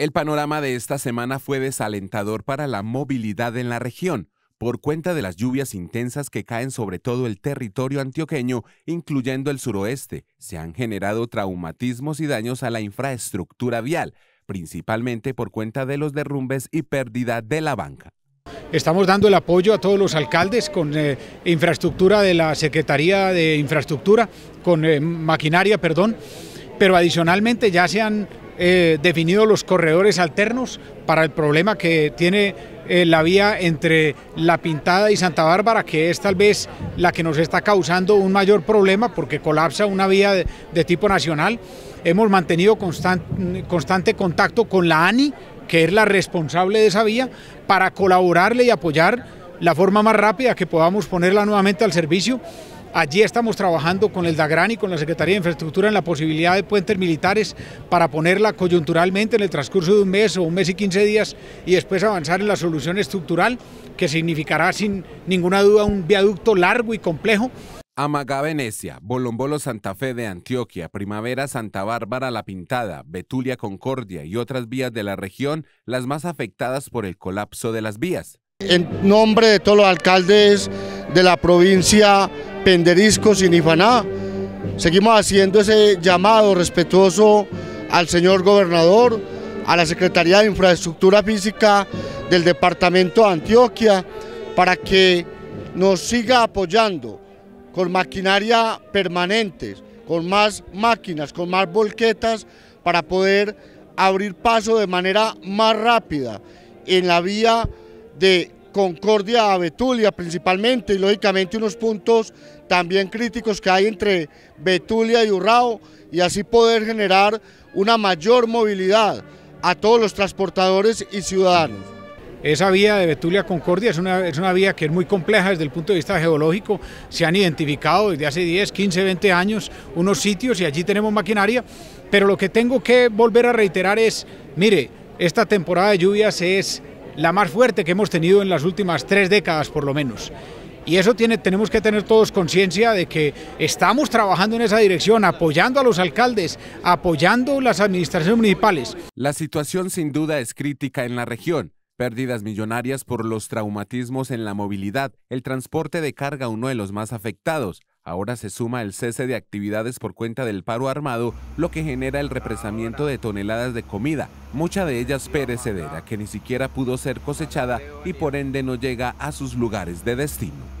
El panorama de esta semana fue desalentador para la movilidad en la región, por cuenta de las lluvias intensas que caen sobre todo el territorio antioqueño, incluyendo el suroeste. Se han generado traumatismos y daños a la infraestructura vial, principalmente por cuenta de los derrumbes y pérdida de la banca. Estamos dando el apoyo a todos los alcaldes con eh, infraestructura de la Secretaría de Infraestructura, con eh, maquinaria, perdón, pero adicionalmente ya se han eh, definido los corredores alternos para el problema que tiene eh, la vía entre La Pintada y Santa Bárbara, que es tal vez la que nos está causando un mayor problema porque colapsa una vía de, tipo nacional. Hemos mantenido constante contacto con la ANI, que es la responsable de esa vía, para colaborarle y apoyar la forma más rápida que podamos ponerla nuevamente al servicio Allí estamos trabajando con el DAGRAN y con la Secretaría de Infraestructura en la posibilidad de puentes militares para ponerla coyunturalmente en el transcurso de un mes o un mes y 15 días y después avanzar en la solución estructural que significará sin ninguna duda un viaducto largo y complejo. Amagá Venecia, Bolombolo Santa Fe de Antioquia, Primavera Santa Bárbara La Pintada, Betulia Concordia y otras vías de la región las más afectadas por el colapso de las vías. En nombre de todos los alcaldes de la provincia Penderisco, Sinifaná. Seguimos haciendo ese llamado respetuoso al señor gobernador, a la Secretaría de Infraestructura Física del Departamento de Antioquia, para que nos siga apoyando con maquinaria permanente, con más máquinas, con más volquetas, para poder abrir paso de manera más rápida en la vía de Concordia a Betulia principalmente y lógicamente unos puntos también críticos que hay entre Betulia y Urrao y así poder generar una mayor movilidad a todos los transportadores y ciudadanos. Esa vía de Betulia Concordia es una, es una vía que es muy compleja desde el punto de vista geológico. Se han identificado desde hace 10, 15, 20 años unos sitios y allí tenemos maquinaria. Pero lo que tengo que volver a reiterar es, mire, esta temporada de lluvias es la más fuerte que hemos tenido en las últimas tres décadas por lo menos. Y eso tiene, tenemos que tener todos conciencia de que estamos trabajando en esa dirección, apoyando a los alcaldes, apoyando las administraciones municipales. La situación sin duda es crítica en la región. Pérdidas millonarias por los traumatismos en la movilidad, el transporte de carga uno de los más afectados. Ahora se suma el cese de actividades por cuenta del paro armado, lo que genera el represamiento de toneladas de comida, mucha de ellas perecedera, que ni siquiera pudo ser cosechada y por ende no llega a sus lugares de destino.